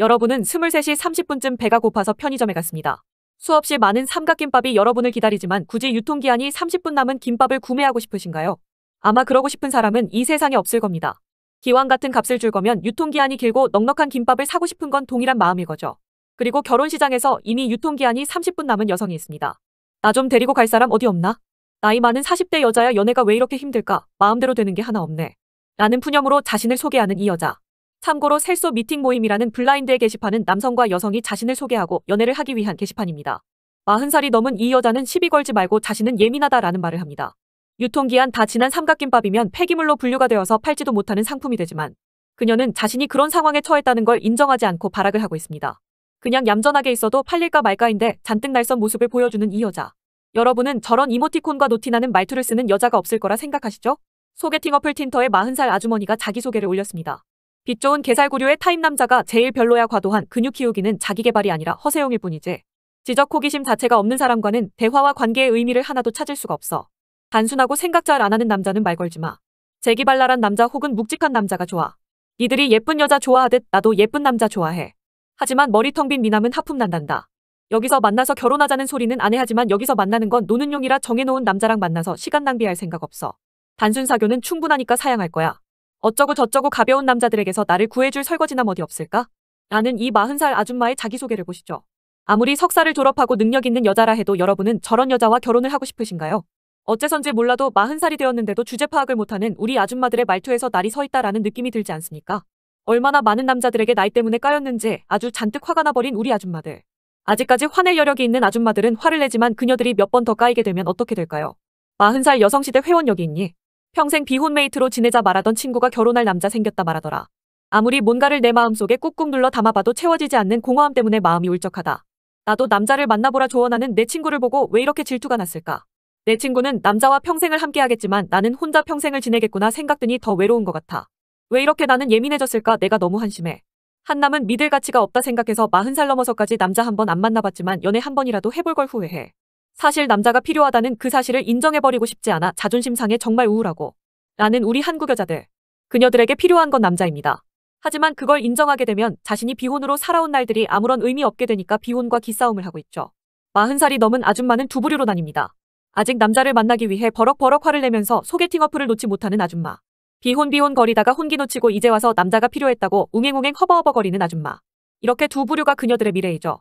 여러분은 23시 30분쯤 배가 고파서 편의점에 갔습니다. 수없이 많은 삼각김밥이 여러분을 기다리지만 굳이 유통기한이 30분 남은 김밥을 구매하고 싶으신가요? 아마 그러고 싶은 사람은 이 세상에 없을 겁니다. 기왕 같은 값을 줄 거면 유통기한이 길고 넉넉한 김밥을 사고 싶은 건 동일한 마음일 거죠. 그리고 결혼시장에서 이미 유통기한이 30분 남은 여성이 있습니다. 나 좀 데리고 갈 사람 어디 없나? 나이 많은 40대 여자야 연애가 왜 이렇게 힘들까? 마음대로 되는 게 하나 없네. 라는 푸념으로 자신을 소개하는 이 여자. 참고로 셀소 미팅 모임이라는 블라인드의 게시판은 남성과 여성이 자신을 소개하고 연애를 하기 위한 게시판입니다. 40살이 넘은 이 여자는 시비 걸지 말고 자신은 예민하다라는 말을 합니다. 유통기한 다 지난 삼각김밥이면 폐기물로 분류가 되어서 팔지도 못하는 상품이 되지만 그녀는 자신이 그런 상황에 처했다는 걸 인정하지 않고 발악을 하고 있습니다. 그냥 얌전하게 있어도 팔릴까 말까인데 잔뜩 날선 모습을 보여주는 이 여자. 여러분은 저런 이모티콘과 노티나는 말투를 쓰는 여자가 없을 거라 생각하시죠? 소개팅 어플 틴터에 40살 아주머니가 자기소개를 올렸습니다. 이 좋은 개살구류의 타입 남자가 제일 별로야 과도한 근육 키우기는 자기 개발이 아니라 허세용일 뿐이지. 지적 호기심 자체가 없는 사람과는 대화와 관계의 의미를 하나도 찾을 수가 없어. 단순하고 생각 잘 안 하는 남자는 말 걸지 마. 재기발랄한 남자 혹은 묵직한 남자가 좋아. 이들이 예쁜 여자 좋아하듯 나도 예쁜 남자 좋아해. 하지만 머리 텅빈 미남은 하품 난단다. 여기서 만나서 결혼하자는 소리는 안 해 하지만 여기서 만나는 건 노는 용이라 정해놓은 남자랑 만나서 시간 낭비할 생각 없어. 단순 사교는 충분하니까 사양할 거야. 어쩌고 저쩌고 가벼운 남자들에게서 나를 구해줄 설거지남 어디 없을까? 라는 이 40살 아줌마의 자기소개를 보시죠. 아무리 석사를 졸업하고 능력 있는 여자라 해도 여러분은 저런 여자와 결혼을 하고 싶으신가요? 어째선지 몰라도 40살이 되었는데도 주제 파악을 못하는 우리 아줌마들의 말투에서 날이 서 있다라는 느낌이 들지 않습니까? 얼마나 많은 남자들에게 나이 때문에 까였는지 아주 잔뜩 화가 나버린 우리 아줌마들. 아직까지 화낼 여력이 있는 아줌마들은 화를 내지만 그녀들이 몇 번 더 까이게 되면 어떻게 될까요? 40살 여성시대 회원 여기 있니? 평생 비혼메이트로 지내자 말하던 친구가 결혼할 남자 생겼다 말하더라. 아무리 뭔가를 내 마음속에 꾹꾹 눌러 담아봐도 채워지지 않는 공허함 때문에 마음이 울적하다. 나도 남자를 만나보라 조언하는 내 친구를 보고 왜 이렇게 질투가 났을까. 내 친구는 남자와 평생을 함께하겠지만 나는 혼자 평생을 지내겠구나 생각드니 더 외로운 것 같아. 왜 이렇게 나는 예민해졌을까 내가 너무 한심해. 한남은 믿을 가치가 없다 생각해서 40살 넘어서까지 남자 한 번 안 만나봤지만 연애 한 번이라도 해볼 걸 후회해. 사실 남자가 필요하다는 그 사실을 인정해버리고 싶지 않아 자존심 상해 정말 우울하고 라는 우리 한국 여자들. 그녀들에게 필요한 건 남자입니다. 하지만 그걸 인정하게 되면 자신이 비혼으로 살아온 날들이 아무런 의미 없게 되니까 비혼과 기싸움을 하고 있죠. 40살이 넘은 아줌마는 두 부류로 나뉩니다. 아직 남자를 만나기 위해 버럭버럭 화를 내면서 소개팅 어플을 놓지 못하는 아줌마. 비혼 비혼 거리다가 혼기 놓치고 이제 와서 남자가 필요했다고 웅행웅행 허버허버 거리는 아줌마. 이렇게 두 부류가 그녀들의 미래이죠.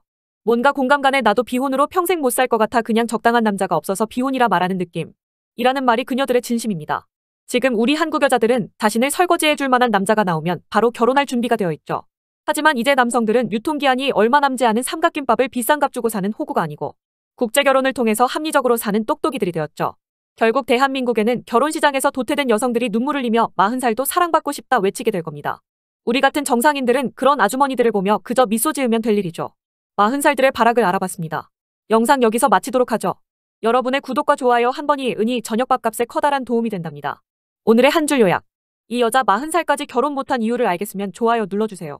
뭔가 공감 가네 나도 비혼으로 평생 못 살 것 같아 그냥 적당한 남자가 없어서 비혼이라 말하는 느낌. 이라는 말이 그녀들의 진심입니다. 지금 우리 한국 여자들은 자신을 설거지해줄 만한 남자가 나오면 바로 결혼할 준비가 되어 있죠. 하지만 이제 남성들은 유통기한이 얼마 남지 않은 삼각김밥을 비싼 값 주고 사는 호구가 아니고 국제결혼을 통해서 합리적으로 사는 똑똑이들이 되었죠. 결국 대한민국에는 결혼시장에서 도태된 여성들이 눈물을 흘리며 40살도 사랑받고 싶다 외치게 될 겁니다. 우리 같은 정상인들은 그런 아주머니들을 보며 그저 미소 지으면 될 일이죠. 40살들의 발악을 알아봤습니다. 영상 여기서 마치도록 하죠. 여러분의 구독과 좋아요 한 번이 은희 저녁밥값에 커다란 도움이 된답니다. 오늘의 한 줄 요약. 이 여자 40살까지 결혼 못한 이유를 알겠으면 좋아요 눌러주세요.